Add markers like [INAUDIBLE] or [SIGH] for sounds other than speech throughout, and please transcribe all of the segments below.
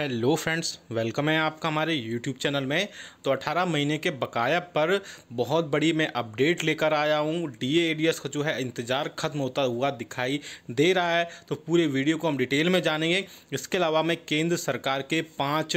hello friends welcome है आपका हमारे यूट्यूब चैनल में तो 18 महीने के बकाया पर बहुत बड़ी मैं अपडेट लेकर आया हूँ डी एडीएस का जो है इंतज़ार ख़त्म होता हुआ दिखाई दे रहा है तो पूरे वीडियो को हम डिटेल में जानेंगे इसके अलावा मैं केंद्र सरकार के पाँच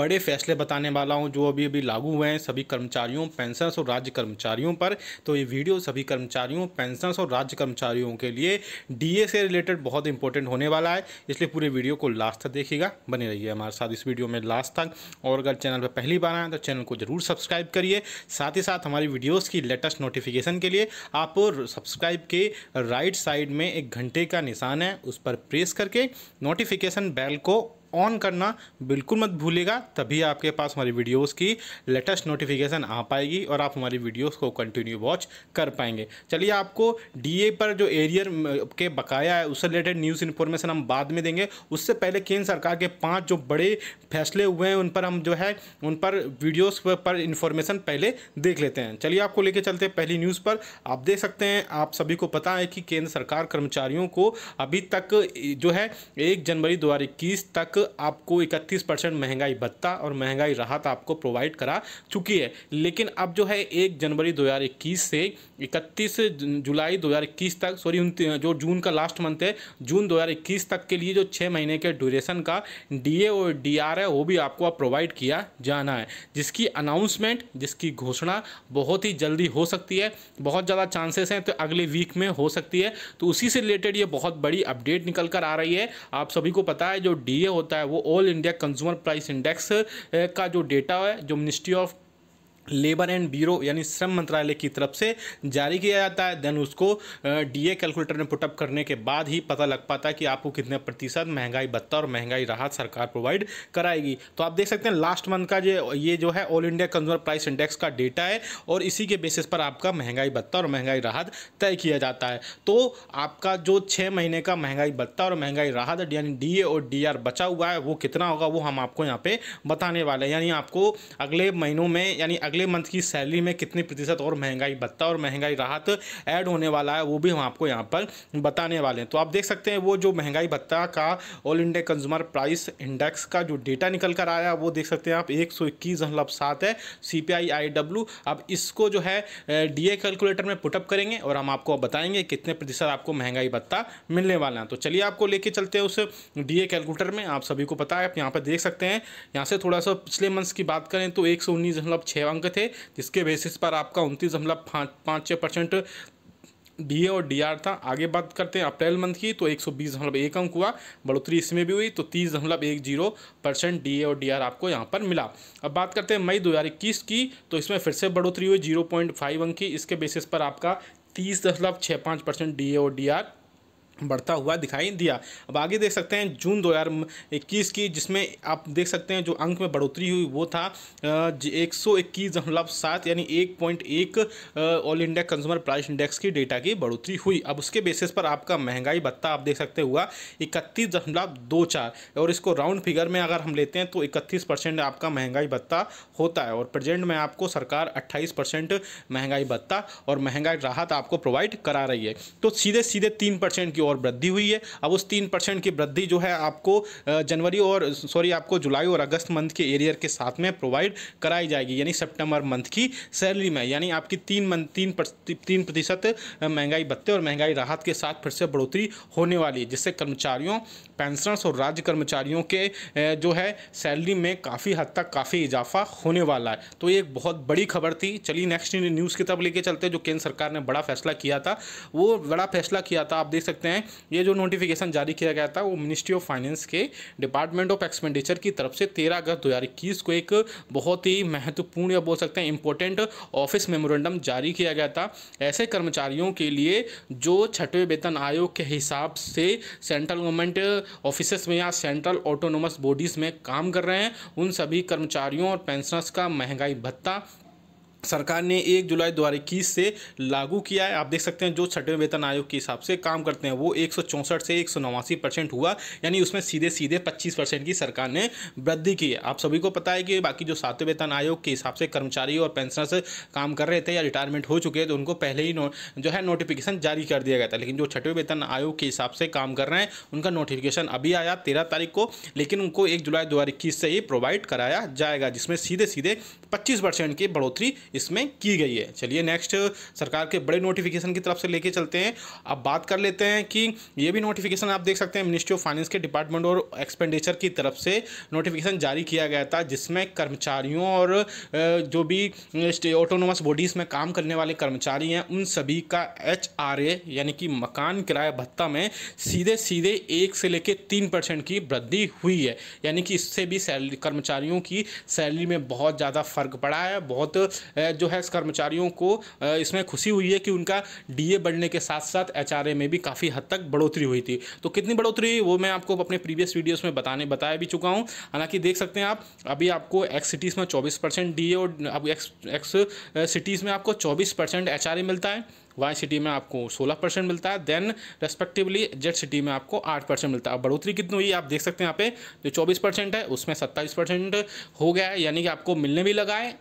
बड़े फैसले बताने वाला हूँ जो अभी अभी लागू हुए हैं सभी कर्मचारियों पेंशनस और राज्य कर्मचारियों पर तो ये वीडियो सभी कर्मचारियों पेंशनस और राज्य कर्मचारियों के लिए डी से रिलेटेड बहुत इंपॉर्टेंट होने वाला है इसलिए पूरे वीडियो को लास्ट तक देखिएगा बने रहिए हमारे साथ इस वीडियो में लास्ट तक और अगर चैनल पर पहली बार आए तो चैनल को जरूर सब्सक्राइब करिए साथ ही साथ हमारी वीडियोज़ की लेटेस्ट नोटिफिकेशन के लिए आप सब्सक्राइब के राइट साइड में एक घंटे का निशान है उस पर प्रेस करके नोटिफिकेशन बेल को ऑन करना बिल्कुल मत भूलेगा तभी आपके पास हमारी वीडियोस की लेटेस्ट नोटिफिकेशन आ पाएगी और आप हमारी वीडियोस को कंटिन्यू वॉच कर पाएंगे चलिए आपको डीए पर जो एरियर के बकाया है उससे रिलेटेड न्यूज़ इन्फॉर्मेशन हम बाद में देंगे उससे पहले केंद्र सरकार के पाँच जो बड़े फैसले हुए हैं उन पर हम जो है उन पर वीडियोज़ पर इन्फॉर्मेशन पहले देख लेते हैं चलिए आपको लेके चलते हैं पहली न्यूज़ पर आप देख सकते हैं आप सभी को पता है कि केंद्र सरकार कर्मचारियों को अभी तक जो है एक जनवरी दो तक आपको 31 परसेंट महंगाई भत्ता और महंगाई राहत आपको प्रोवाइड करा चुकी है लेकिन अब जो है एक जनवरी 2021 से 31 जुलाई 2021 तक सॉरी जो जून का लास्ट मंथ है जून 2021 तक के लिए जो छः महीने के ड्यूरेशन का डीए और डीआर है वो भी आपको अब प्रोवाइड किया जाना है जिसकी अनाउंसमेंट जिसकी घोषणा बहुत ही जल्दी हो सकती है बहुत ज़्यादा चांसेस हैं तो अगले वीक में हो सकती है तो उसी से रिलेटेड ये बहुत बड़ी अपडेट निकल कर आ रही है आप सभी को पता है जो डीए होता होता है वो all India consumer price index का जो डेटा है जो ministry of labour and bureau यानी श्रम मंत्रालय की तरफ से जारी किया जाता है देन उसको डीए कैलकुलेटर में पुटअप करने के बाद ही पता लग पाता है कि आपको कितने प्रतिशत महंगाई भत्ता और महंगाई राहत सरकार प्रोवाइड कराएगी तो आप देख सकते हैं लास्ट मंथ का जो ये जो है all India consumer price index का डेटा है और इसी के बेसिस पर आपका महंगाई भत्ता और महंगाई राहत तय किया जाता है तो आपका जो छः महीने का महंगाई भत्ता और महंगाई राहत यानी डी और डी बचा हुआ है वो कितना होगा वो हम आपको यहाँ पर बताने वाले हैं यानी आपको अगले महीनों में यानी अगले मंथ की सैलरी में कितने प्रतिशत और महंगाई भत्ता और महंगाई राहत ऐड होने वाला है वो भी हम आपको यहाँ पर बताने वाले हैं तो आप देख सकते हैं वो जो महंगाई भत्ता का all India consumer price index का जो डेटा निकल कर आया वो देख सकते हैं आप एक सौ इक्कीस दशमलव सात है C P I I W अब इसको जो है डी ए कैलकुलेटर में पुटअप करेंगे और हम आपको बताएंगे कितने प्रतिशत आपको महंगाई भत्ता मिलने वाला है तो चलिए आपको लेके चलते हैं उस डी ए कैलकुलेटर में आप सभी को पता है आप यहाँ पर देख सकते हैं यहाँ से थोड़ा सा पिछले मंथ्स की बात करें तो एक सौ उन्नीस दशमलव छः अंक थे जिसके बेसिस पर आपका उनतीस दशमलव पाँच छः परसेंट डी और डी आर था आगे बात करते हैं अप्रैल मंथ की तो एक सौ बीस दशमलव एक अंक हुआ बढ़ोतरी इसमें भी हुई तो तीस दशमलव एक जीरो परसेंट डी और डी आर आपको यहाँ पर मिला अब बात करते हैं मई दो हज़ार इक्कीस की तो इसमें फिर से बढ़ोतरी हुई जीरो पॉइंट फाइव अंक की इसके बेसिस पर आपका तीस दशमलव छः पाँच परसेंट डी और डी आर बढ़ता हुआ दिखाई दिया अब आगे देख सकते हैं जून 2021 की जिसमें आप देख सकते हैं जो अंक में बढ़ोतरी हुई वो था एक सौ इक्कीस दशमलव सात यानी एक पॉइंट एक all India consumer price index की डेटा की बढ़ोतरी हुई अब उसके बेसिस पर आपका महंगाई भत्ता आप देख सकते हुआ इकतीस दशमलव दो चार और इसको राउंड फिगर में अगर हम लेते हैं तो इकतीस परसेंट आपका महंगाई भत्ता होता है और प्रेजेंट में आपको सरकार अट्ठाईस परसेंट महंगाई भत्ता और महंगाई राहत आपको प्रोवाइड करा रही है तो सीधे सीधे तीन परसेंट की और वृद्धि हुई है अब उस तीन परसेंट की वृद्धि जो है आपको जनवरी और सॉरी आपको जुलाई और अगस्त मंथ के एरियर के साथ में प्रोवाइड कराई जाएगी यानी सेप्टेम्बर मंथ की सैलरी में यानी आपकी तीन मंथ तीन पर, तीन प्रतिशत महंगाई भत्ते और महंगाई राहत के साथ फिर से बढ़ोतरी होने वाली है जिससे कर्मचारियों पेंशनर्स और राज्य कर्मचारियों के जो है सैलरी में काफ़ी हद तक काफ़ी इजाफा होने वाला है तो ये एक बहुत बड़ी खबर थी चलिए नेक्स्ट न्यूज़ की तरफ लेके चलते हैं जो केंद्र सरकार ने बड़ा फैसला किया था वो बड़ा फैसला किया था आप देख सकते हैं हैं ये जो नोटिफिकेशन जारी किया गया था वो मिनिस्ट्री ऑफ फाइनेंस के डिपार्टमेंट ऑफ एक्सपेंडिचर की तरफ से तेरह अगस्त दो को एक बहुत ही महत्वपूर्ण या बोल सकते हैं इंपॉर्टेंट ऑफिस मेमोरेंडम जारी किया गया था ऐसे कर्मचारियों के लिए जो छठवें वेतन आयोग के हिसाब से सेंट्रल गवर्नमेंट ऑफिस में या सेंट्रल ऑटोनोमस बॉडीज़ में काम कर रहे हैं उन सभी कर्मचारियों और पेंशनर्स का महंगाई भत्ता सरकार ने एक जुलाई दो से लागू किया है आप देख सकते हैं जो छठवें वेतन आयोग के हिसाब से काम करते हैं वो एक से एक परसेंट हुआ यानी उसमें सीधे सीधे 25 परसेंट की सरकार ने वृद्धि की है आप सभी को पता है कि बाकी जो सातवें वेतन आयोग के हिसाब से कर्मचारी और पेंशनर्स काम कर रहे थे या रिटायरमेंट हो चुके हैं तो उनको पहले ही जो है नोटिफिकेशन जारी कर दिया गया था लेकिन जो छठवें वेतन आयोग के हिसाब से काम कर रहे हैं उनका नोटिफिकेशन अभी आया तेरह तारीख को लेकिन उनको एक जुलाई दो से ही प्रोवाइड कराया जाएगा जिसमें सीधे सीधे पच्चीस की बढ़ोतरी इसमें की गई है चलिए नेक्स्ट सरकार के बड़े नोटिफिकेशन की तरफ से लेके चलते हैं अब बात कर लेते हैं कि ये भी नोटिफिकेशन आप देख सकते हैं मिनिस्ट्री ऑफ फाइनेंस के डिपार्टमेंट और एक्सपेंडिचर की तरफ से नोटिफिकेशन जारी किया गया था जिसमें कर्मचारियों और जो भी ऑटोनोमस बॉडीज़ में काम करने वाले कर्मचारी हैं उन सभी का एच यानी कि मकान किराया भत्ता में सीधे सीधे एक से लेकर तीन परसेंट की वृद्धि हुई है यानी कि इससे भी सैलरी कर्मचारियों की सैलरी में बहुत ज़्यादा फर्क पड़ा है बहुत जो है कर्मचारियों को इसमें खुशी हुई है कि उनका डीए बढ़ने के साथ साथ एचआरए में भी काफ़ी हद तक बढ़ोतरी हुई थी तो कितनी बढ़ोतरी हुई वो मैं आपको अपने प्रीवियस वीडियोस में बताने बताया भी चुका हूँ हालांकि देख सकते हैं आप अभी आपको एक्स सिटीज़ में चौबीस परसेंट डी और अब एक्स एक्स सिटीज़ में आपको चौबीस परसेंट एच मिलता है वाई सिटी में आपको 16 परसेंट मिलता है देन रेस्पेक्टिवली जेड सिटी में आपको 8 परसेंट मिलता है बढ़ोतरी कितनी हुई आप देख सकते हैं यहाँ पे जो 24 परसेंट है उसमें 27 परसेंट हो गया है यानी कि आपको मिलने भी लगा है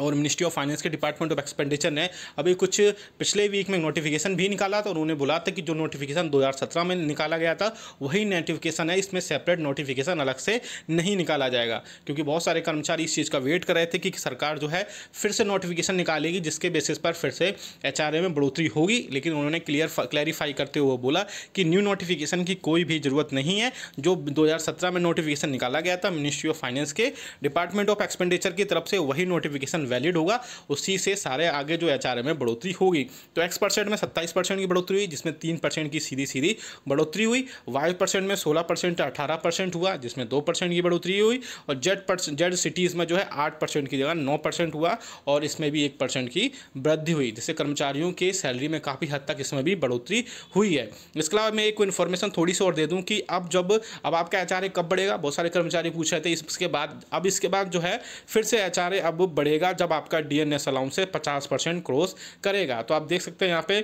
और मिनिस्ट्री ऑफ फाइनेंस के डिपार्टमेंट ऑफ एक्सपेंडिचर ने अभी कुछ पिछले वीक में नोटिफिकेशन भी निकाला था और उन्होंने बोला था कि जो नोटिफिकेशन 2017 में निकाला गया था वही नोटिफिकेशन है इसमें सेपरेट नोटिफिकेशन अलग से नहीं निकाला जाएगा क्योंकि बहुत सारे कर्मचारी इस चीज़ का वेट कर रहे थे कि सरकार जो है फिर से नोटिफिकेशन निकालेगी जिसके बेसिस पर फिर से एच में बढ़ोतरी होगी लेकिन उन्होंने क्लियर क्लैरिफाई करते हुए बोला कि न्यू नोटिफिकेशन की कोई भी ज़रूरत नहीं है जो दो में नोटिफिकेशन निकाला गया था मिनिस्ट्री ऑफ फाइनेंस के डिपार्टमेंट ऑफ एक्सपेंडिचर की तरफ से वही नोटिफिकेशन वैलिड होगा उसी से सारे आगे जो एच में बढ़ोतरी होगी तो एक्स परसेंट में सत्ताईस परसेंट की बढ़ोतरी हुई जिसमें तीन परसेंट की सीधी सीधी बढ़ोतरी हुई वाई परसेंट में सोलह परसेंट अठारह परसेंट हुआ जिसमें दो परसेंट की बढ़ोतरी हुई और जेड परसेंट जेड सिटीज़ में जो है आठ परसेंट की जगह नौ परसेंट हुआ और इसमें भी एक परसेंट की वृद्धि हुई जिससे कर्मचारियों के सैलरी में काफ़ी हद तक इसमें भी बढ़ोतरी हुई है इसके अलावा मैं एक इन्फॉर्मेशन थोड़ी सी और दे दूँ कि अब जब अब आपका एच कब बढ़ेगा बहुत सारे कर्मचारी पूछ रहे थे इसके बाद अब इसके बाद जो है फिर से एच अब बढ़ेगा जब आपका डी एन एस अलाउंस से पचास परसेंट क्रॉस करेगा तो आप देख सकते हैं यहाँ पे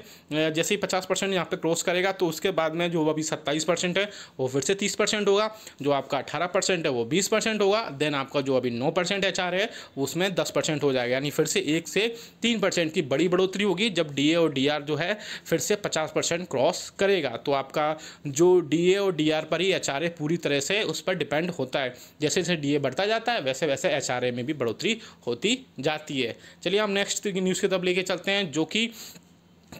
जैसे ही पचास परसेंट यहाँ पे क्रॉस करेगा तो उसके बाद में जो अभी सत्ताईस परसेंट है वो फिर से तीस परसेंट होगा जो आपका अठारह परसेंट है वो बीस परसेंट होगा देन आपका जो अभी नौ परसेंट एच है उसमें दस परसेंट हो जाएगा यानी फिर से एक से तीन परसेंट की बड़ी बढ़ोतरी होगी जब डी ए और डी आर जो है फिर से पचास परसेंट क्रॉस करेगा तो आपका जो डी ए और डी आर पर ही एच आर ए पूरी तरह से उस पर डिपेंड होता है जैसे जैसे डी ए बढ़ता जाता है वैसे वैसे एच आर ए में भी बढ़ोतरी होती जाती है चलिए हम नेक्स्ट न्यूज़ तो की तरफ लेके चलते हैं जो कि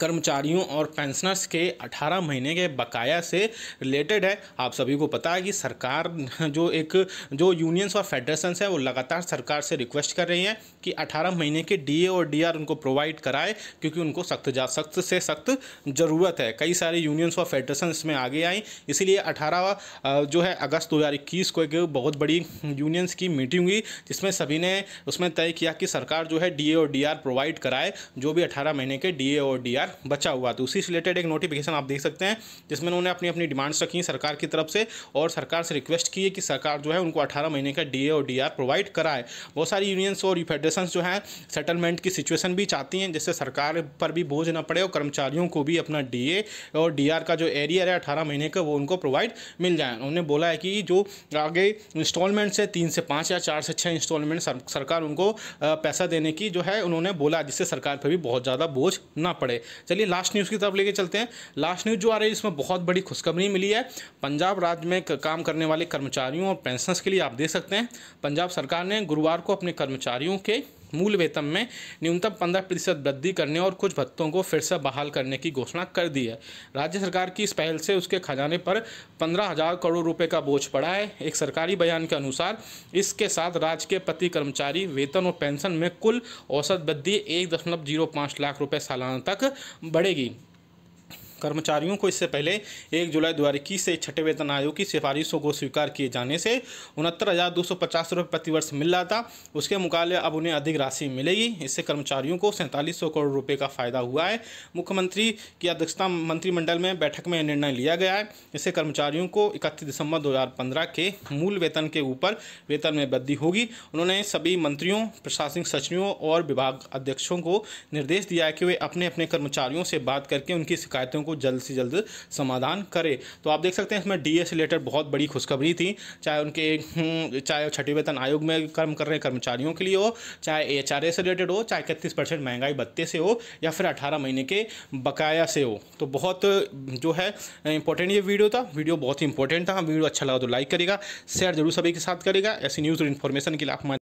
कर्मचारियों और पेंशनर्स के 18 महीने के बकाया से रिलेटेड है आप सभी को पता है कि सरकार [LAUGHS] जो एक जो यूनियंस और फेडरेशंस है वो लगातार सरकार से रिक्वेस्ट कर रही हैं कि 18 महीने के डीए और डीआर उनको प्रोवाइड कराए क्योंकि उनको सख्त जा सख्त से सख्त ज़रूरत है कई सारे यूनियंस और फेडरेशन इसमें आगे आई इसीलिए अठारह जो है अगस्त दो को एक बहुत बड़ी यूनियंस की मीटिंग हुई जिसमें सभी ने उसमें तय किया कि सरकार जो है डी और डी प्रोवाइड कराए जो भी अठारह महीने के डी और डी हज़ार बचा हुआ तो उसी से रिलेटेड एक नोटिफिकेशन आप देख सकते हैं जिसमें उन्होंने अपनी अपनी डिमांड्स रखी सरकार की तरफ से और सरकार से रिक्वेस्ट की है कि सरकार जो है उनको अठारह महीने का डी और डी प्रोवाइड कराए बहुत सारी यूनियंस और फेडरेशन जो है सेटलमेंट की सिचुएशन भी चाहती हैं जिससे सरकार पर भी बोझ ना पड़े और कर्मचारियों को भी अपना डी और डी का जो एरियर है अठारह महीने का वो उनको प्रोवाइड मिल जाए उन्होंने बोला है कि जो आगे इंस्टॉलमेंट्स है तीन से पाँच या चार से छः इंस्टॉलमेंट सरकार उनको पैसा देने की जो है उन्होंने बोला जिससे सरकार पर भी बहुत ज़्यादा बोझ ना पड़े चलिए लास्ट न्यूज़ की तरफ लेके चलते हैं लास्ट न्यूज़ जो आ रही है इसमें बहुत बड़ी खुशखबरी मिली है पंजाब राज्य में काम करने वाले कर्मचारियों और पेंशनर्स के लिए आप देख सकते हैं पंजाब सरकार ने गुरुवार को अपने कर्मचारियों के मूल वेतन में न्यूनतम पंद्रह प्रतिशत वृद्धि करने और कुछ भत्तों को फिर से बहाल करने की घोषणा कर दी है राज्य सरकार की इस पहल से उसके खजाने पर पंद्रह हजार करोड़ रुपए का बोझ पड़ा है एक सरकारी बयान के अनुसार इसके साथ राज्य के प्रति कर्मचारी वेतन और पेंशन में कुल औसत वृद्धि एक दशमलव जीरो पाँच लाख रुपये सालाना तक बढ़ेगी कर्मचारियों को इससे पहले एक जुलाई दो से छठे वेतन आयोग की सिफारिशों को स्वीकार किए जाने से उनहत्तर हज़ार दो सौ पचास रुपये प्रतिवर्ष मिल रहा था उसके मुकाबले अब उन्हें अधिक राशि मिलेगी इससे कर्मचारियों को सैंतालीस सौ करोड़ रुपये का फ़ायदा हुआ है मुख्यमंत्री की अध्यक्षता मंत्रिमंडल में बैठक में निर्णय लिया गया है इससे कर्मचारियों को इकतीस दिसंबर दो के मूल वेतन के ऊपर वेतन में वृद्धि होगी उन्होंने सभी मंत्रियों प्रशासनिक सचिवों और विभाग अध्यक्षों को निर्देश दिया है कि वे अपने अपने कर्मचारियों से बात करके उनकी शिकायतों को जल्द से जल्द समाधान करे तो आप देख सकते हैं इसमें डी से रिलेटेड बहुत बड़ी खुशखबरी थी चाहे उनके हम्म, चाहे छठी वेतन आयोग में कर्म कर रहे कर्मचारियों के लिए हो चाहे एच से रिलेटेड हो चाहे इकतीस परसेंट महंगाई भत्ते से हो या फिर अठारह महीने के बकाया से हो तो बहुत जो है इंपॉर्टेंट ये वीडियो था वीडियो बहुत ही इंपॉर्टेंट था वीडियो अच्छा लगा तो लाइक करेगा शेयर जरूर सभी के साथ करेगा ऐसी न्यूज़ और इन्फॉर्मेशन के लिए आप